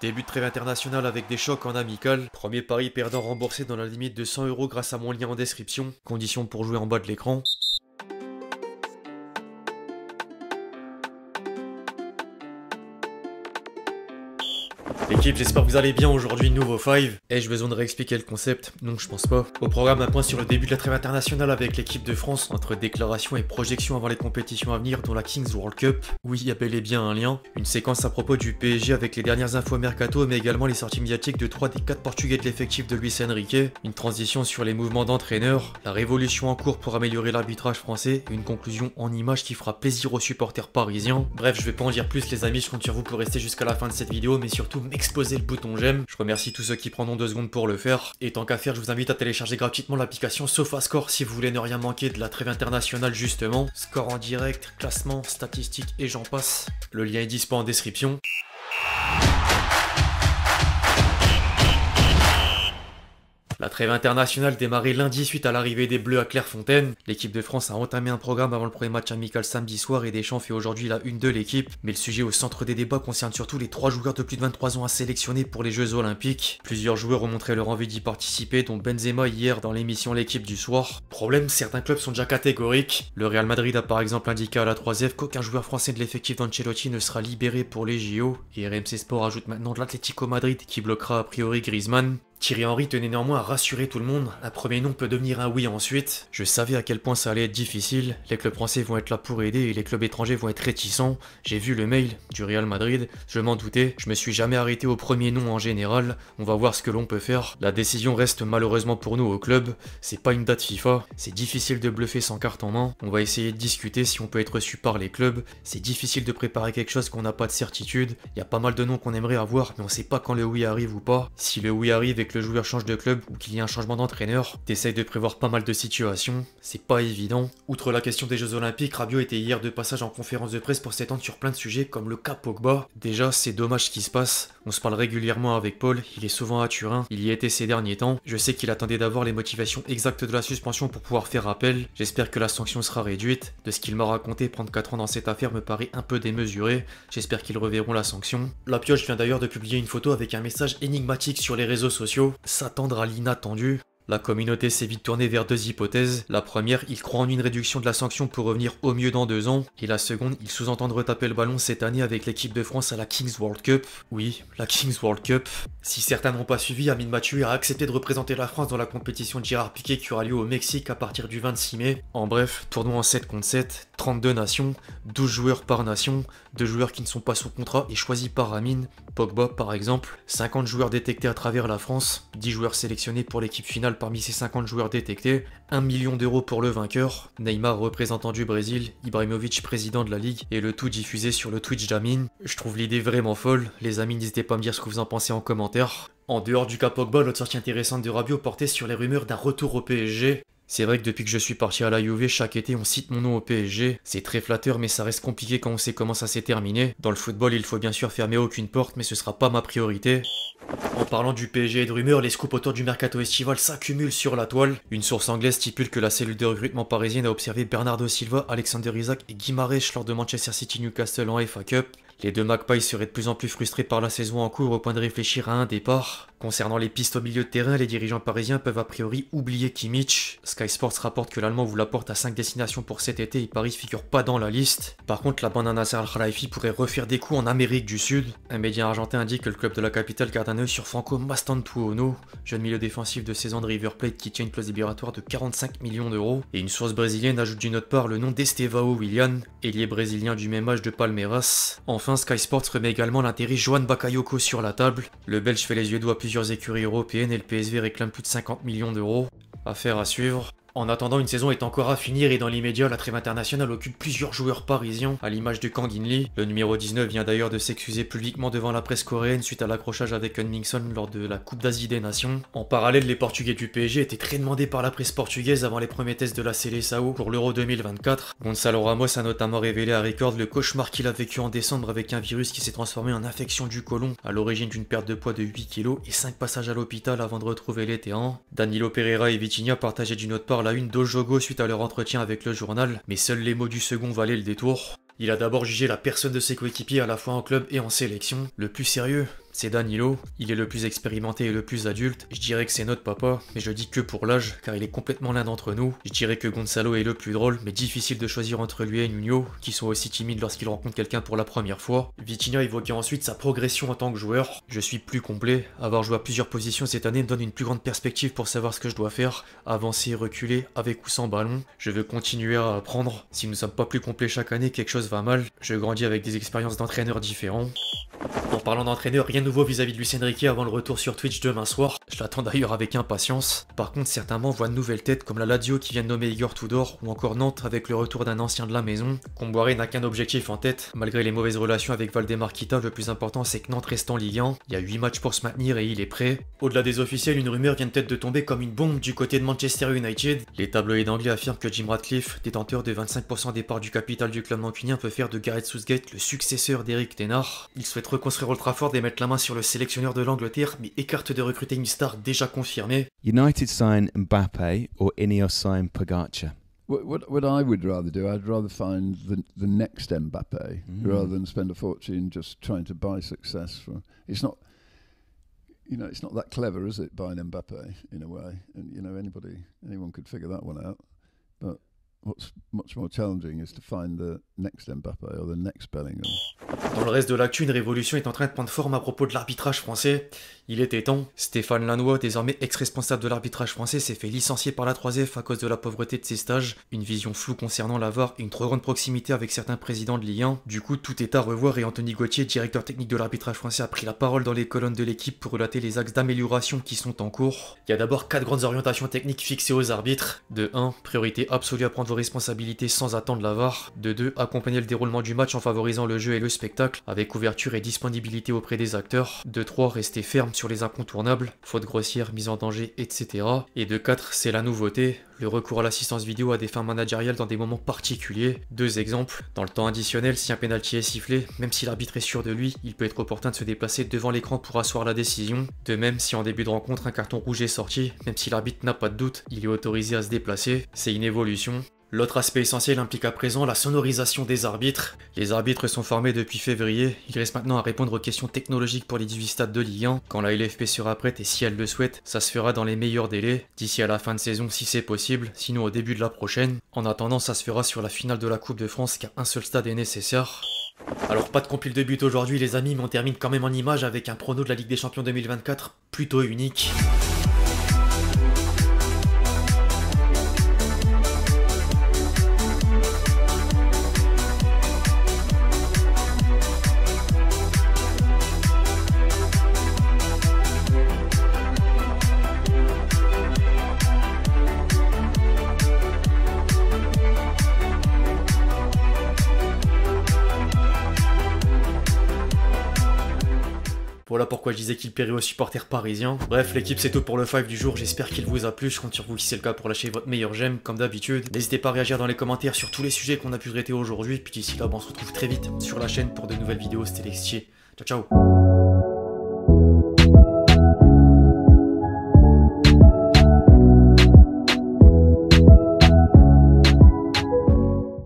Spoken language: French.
Début de trêve internationale avec des chocs en amical. Premier pari perdant remboursé dans la limite de 100€ euros grâce à mon lien en description. Condition pour jouer en bas de l'écran. Équipe, j'espère que vous allez bien aujourd'hui, nouveau 5. Eh, Ai-je besoin de réexpliquer le concept Non, je pense pas. Au programme, un point sur le début de la trêve internationale avec l'équipe de France, entre déclaration et projection avant les compétitions à venir, dont la Kings World Cup. Oui, il y a bel et bien un lien. Une séquence à propos du PSG avec les dernières infos mercato, mais également les sorties médiatiques de 3 des 4 Portugais de l'effectif de Luis Enrique. Une transition sur les mouvements d'entraîneurs, la révolution en cours pour améliorer l'arbitrage français, une conclusion en image qui fera plaisir aux supporters parisiens. Bref, je vais pas en dire plus, les amis, je compte sur vous pour rester jusqu'à la fin de cette vidéo, mais surtout, exposer le bouton j'aime. Je remercie tous ceux qui prendront deux secondes pour le faire. Et tant qu'à faire, je vous invite à télécharger gratuitement l'application SofaScore si vous voulez ne rien manquer de la trêve internationale justement. Score en direct, classement, statistiques et j'en passe. Le lien est dispo en description. La trêve internationale démarrait lundi suite à l'arrivée des Bleus à Clairefontaine. L'équipe de France a entamé un programme avant le premier match amical samedi soir et Deschamps fait aujourd'hui la une de l'équipe. Mais le sujet au centre des débats concerne surtout les trois joueurs de plus de 23 ans à sélectionner pour les Jeux Olympiques. Plusieurs joueurs ont montré leur envie d'y participer, dont Benzema hier dans l'émission L'équipe du soir. Problème, certains clubs sont déjà catégoriques. Le Real Madrid a par exemple indiqué à la 3F qu'aucun joueur français de l'effectif d'Ancelotti ne sera libéré pour les JO. Et RMC Sport ajoute maintenant de l'Atlético Madrid qui bloquera a priori Griezmann. Thierry Henry tenait néanmoins à rassurer tout le monde, un premier nom peut devenir un oui ensuite. Je savais à quel point ça allait être difficile, les clubs français vont être là pour aider et les clubs étrangers vont être réticents. J'ai vu le mail du Real Madrid, je m'en doutais, je me suis jamais arrêté au premier nom en général, on va voir ce que l'on peut faire. La décision reste malheureusement pour nous au club, c'est pas une date FIFA, c'est difficile de bluffer sans carte en main, on va essayer de discuter si on peut être reçu par les clubs, c'est difficile de préparer quelque chose qu'on n'a pas de certitude, il y a pas mal de noms qu'on aimerait avoir mais on sait pas quand le oui arrive ou pas. Si le oui arrive et le joueur change de club ou qu'il y ait un changement d'entraîneur. T'essayes de prévoir pas mal de situations, c'est pas évident. Outre la question des Jeux Olympiques, Rabiot était hier de passage en conférence de presse pour s'étendre sur plein de sujets comme le cas Pogba. Déjà, c'est dommage ce qui se passe. On se parle régulièrement avec Paul, il est souvent à Turin, il y était ces derniers temps. Je sais qu'il attendait d'avoir les motivations exactes de la suspension pour pouvoir faire appel. J'espère que la sanction sera réduite. De ce qu'il m'a raconté, prendre 4 ans dans cette affaire me paraît un peu démesuré. J'espère qu'ils reverront la sanction. La pioche vient d'ailleurs de publier une photo avec un message énigmatique sur les réseaux sociaux s'attendre à l'inattendu. La communauté s'est vite tournée vers deux hypothèses. La première, il croit en une réduction de la sanction pour revenir au mieux dans deux ans. Et la seconde, il sous-entendent retaper le ballon cette année avec l'équipe de France à la Kings World Cup. Oui, la Kings World Cup. Si certains n'ont pas suivi, Amine Mathieu a accepté de représenter la France dans la compétition de Gérard Piquet qui aura lieu au Mexique à partir du 26 mai. En bref, tournoi en 7 contre 7, 32 nations, 12 joueurs par nation, 2 joueurs qui ne sont pas sous contrat et choisis par Amine, Pogba par exemple, 50 joueurs détectés à travers la France, 10 joueurs sélectionnés pour l'équipe finale parmi ces 50 joueurs détectés, 1 million d'euros pour le vainqueur, Neymar représentant du Brésil, Ibrahimovic président de la ligue et le tout diffusé sur le Twitch d'Amin, Je trouve l'idée vraiment folle, les amis n'hésitez pas à me dire ce que vous en pensez en commentaire. En dehors du cas Pogba, l'autre sortie intéressante de Rabiot portait sur les rumeurs d'un retour au PSG. C'est vrai que depuis que je suis parti à la Juve, chaque été on cite mon nom au PSG. C'est très flatteur mais ça reste compliqué quand on sait comment ça s'est terminé. Dans le football, il faut bien sûr fermer aucune porte mais ce sera pas ma priorité. En parlant du PSG et de rumeurs, les scoops autour du mercato estival s'accumulent sur la toile. Une source anglaise stipule que la cellule de recrutement parisienne a observé Bernardo Silva, Alexander Isaac et Guy lors de Manchester City Newcastle en FA Cup. Les deux Magpies seraient de plus en plus frustrés par la saison en cours au point de réfléchir à un départ. Concernant les pistes au milieu de terrain, les dirigeants parisiens peuvent a priori oublier Kimmich. Sky Sports rapporte que l'Allemand vous la porte à 5 destinations pour cet été et Paris figure pas dans la liste. Par contre, la bande à Nasser al pourrait refaire des coups en Amérique du Sud. Un média argentin indique que le club de la capitale garde sur Franco Mastantuono, jeune milieu défensif de saison de River Plate qui tient une clause libératoire de 45 millions d'euros, et une source brésilienne ajoute d'une autre part le nom d'Estevao William, ailier brésilien du même âge de Palmeiras. Enfin, Sky Sports remet également l'intérêt Joan Bakayoko sur la table. Le Belge fait les yeux doux à plusieurs écuries européennes et le PSV réclame plus de 50 millions d'euros. Affaire à suivre. En attendant, une saison est encore à finir et dans l'immédiat, la trêve internationale occupe plusieurs joueurs parisiens, à l'image de Kang In-Lee. Le numéro 19 vient d'ailleurs de s'excuser publiquement devant la presse coréenne suite à l'accrochage avec Hunningson lors de la Coupe d'Asie des Nations. En parallèle, les Portugais du PSG étaient très demandés par la presse portugaise avant les premiers tests de la Célest-Sao pour l'Euro 2024. Gonzalo Ramos a notamment révélé à Record le cauchemar qu'il a vécu en décembre avec un virus qui s'est transformé en infection du côlon, à l'origine d'une perte de poids de 8 kg et 5 passages à l'hôpital avant de retrouver les Danilo Pereira et Vitinha partageaient d'une autre part la une d'Ojogo suite à leur entretien avec le journal, mais seuls les mots du second valaient le détour. Il a d'abord jugé la personne de ses coéquipiers à la fois en club et en sélection. Le plus sérieux, c'est Danilo, il est le plus expérimenté et le plus adulte, je dirais que c'est notre papa, mais je dis que pour l'âge, car il est complètement l'un d'entre nous. Je dirais que Gonzalo est le plus drôle, mais difficile de choisir entre lui et Nuno, qui sont aussi timides lorsqu'ils rencontrent quelqu'un pour la première fois. Vitinha évoquait ensuite sa progression en tant que joueur. Je suis plus complet, avoir joué à plusieurs positions cette année me donne une plus grande perspective pour savoir ce que je dois faire, avancer, reculer, avec ou sans ballon. Je veux continuer à apprendre, si nous ne sommes pas plus complets chaque année, quelque chose va mal. Je grandis avec des expériences d'entraîneurs différents. En parlant d'entraîneur, rien de nouveau vis-à-vis de Lucien Riquet avant le retour sur Twitch demain soir. Je l'attends d'ailleurs avec impatience. Par contre, certainement voit de nouvelles têtes comme la Ladio qui vient de nommer Igor Tudor ou encore Nantes avec le retour d'un ancien de la maison. Comboiré n'a qu'un objectif en tête. Malgré les mauvaises relations avec Valdemar Kita, le plus important c'est que Nantes reste en Ligue Il y a 8 matchs pour se maintenir et il est prêt. Au-delà des officiels, une rumeur vient peut-être de tomber comme une bombe du côté de Manchester United. Les tabloïds d'Anglais affirment que Jim Ratcliffe, détenteur de 25% des parts du capital du club mancunien, peut faire de Gareth Southgate le successeur d'Eric Ténard. Il reconstruire Old Trafford et mettre la main sur le sélectionneur de l'Angleterre, mais écarte de recruter une star déjà confirmée. United sign Mbappe or Ineos sign Pogacar. What, what, I would rather do, I'd rather find the, next Mbappe mm. rather than spend a fortune just trying to buy success from. It's not, you know, it's not that clever, is it, buying Mbappe in a way? And you know, anybody, anyone could figure that one out. But what's much more challenging is to find the next Mbappe or the next Bellingham. Dans le reste de l'actu, une révolution est en train de prendre forme à propos de l'arbitrage français. Il était temps. Stéphane Lanois, désormais ex-responsable de l'arbitrage français, s'est fait licencier par la 3F à cause de la pauvreté de ses stages, une vision floue concernant la et une trop grande proximité avec certains présidents de li Du coup, tout est à revoir et Anthony Gauthier, directeur technique de l'arbitrage français, a pris la parole dans les colonnes de l'équipe pour relater les axes d'amélioration qui sont en cours. Il y a d'abord quatre grandes orientations techniques fixées aux arbitres. De 1, priorité absolue à prendre vos responsabilités sans attendre la De 2, accompagner le déroulement du match en favorisant le jeu et le spectacle avec ouverture et disponibilité auprès des acteurs, de 3 rester ferme sur les incontournables, faute grossière, mise en danger, etc. Et de 4 c'est la nouveauté, le recours à l'assistance vidéo à des fins managériales dans des moments particuliers. Deux exemples, dans le temps additionnel, si un pénalty est sifflé, même si l'arbitre est sûr de lui, il peut être opportun de se déplacer devant l'écran pour asseoir la décision. De même, si en début de rencontre un carton rouge est sorti, même si l'arbitre n'a pas de doute, il est autorisé à se déplacer. C'est une évolution. L'autre aspect essentiel implique à présent la sonorisation des arbitres. Les arbitres sont formés depuis février, il reste maintenant à répondre aux questions technologiques pour les 18 stades de Ligue 1. Quand la LFP sera prête et si elle le souhaite, ça se fera dans les meilleurs délais, d'ici à la fin de saison si c'est possible, sinon au début de la prochaine. En attendant, ça se fera sur la finale de la Coupe de France car un seul stade est nécessaire. Alors pas de compil de but aujourd'hui les amis, mais on termine quand même en image avec un prono de la Ligue des Champions 2024 plutôt unique. Voilà pourquoi je disais qu'il paierait aux supporters parisiens. Bref, l'équipe, c'est tout pour le 5 du jour. J'espère qu'il vous a plu. Je compte sur vous si c'est le cas pour lâcher votre meilleur j'aime, comme d'habitude. N'hésitez pas à réagir dans les commentaires sur tous les sujets qu'on a pu traiter aujourd'hui. Puis d'ici là, bah, on se retrouve très vite sur la chaîne pour de nouvelles vidéos. C'était Lexier. Ciao, ciao.